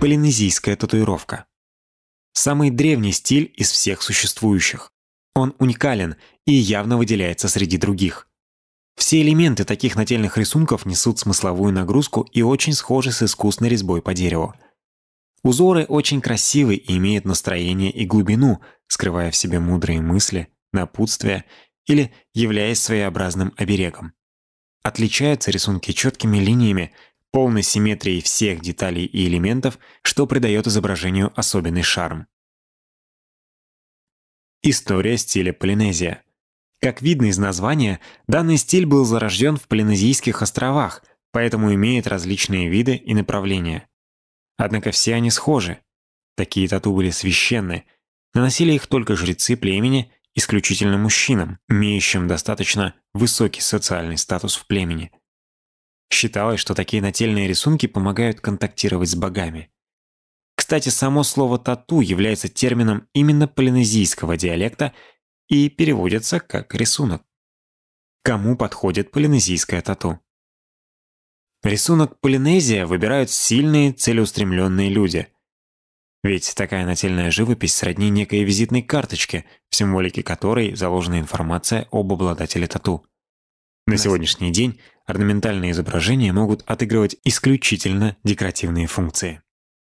полинезийская татуировка. Самый древний стиль из всех существующих. Он уникален и явно выделяется среди других. Все элементы таких нательных рисунков несут смысловую нагрузку и очень схожи с искусной резьбой по дереву. Узоры очень красивы и имеют настроение и глубину, скрывая в себе мудрые мысли, напутствия или являясь своеобразным оберегом. Отличаются рисунки четкими линиями, полной симметрией всех деталей и элементов, что придает изображению особенный шарм. История стиля Полинезия. Как видно из названия, данный стиль был зарожден в Полинезийских островах, поэтому имеет различные виды и направления. Однако все они схожи. Такие тату были священны, наносили их только жрецы племени, исключительно мужчинам, имеющим достаточно высокий социальный статус в племени – Считалось, что такие нательные рисунки помогают контактировать с богами. Кстати, само слово «тату» является термином именно полинезийского диалекта и переводится как «рисунок». Кому подходит полинезийское тату? Рисунок Полинезия выбирают сильные, целеустремленные люди. Ведь такая нательная живопись сродни некой визитной карточке, в символике которой заложена информация об обладателе тату. На сегодняшний день орнаментальные изображения могут отыгрывать исключительно декоративные функции.